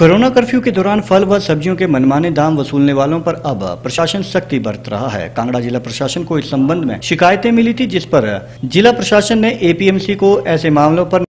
corona curfew के दौरान फल व सब्जियों के मनमाने दाम वसूलने वालों पर अब प्रशासन सख्ती बरत रहा है कांगड़ा जिला प्रशासन को इस संबंध में शिकायतें मिली थी जिस पर जिला प्रशासन ने एपीएमसी को ऐसे मामलों पर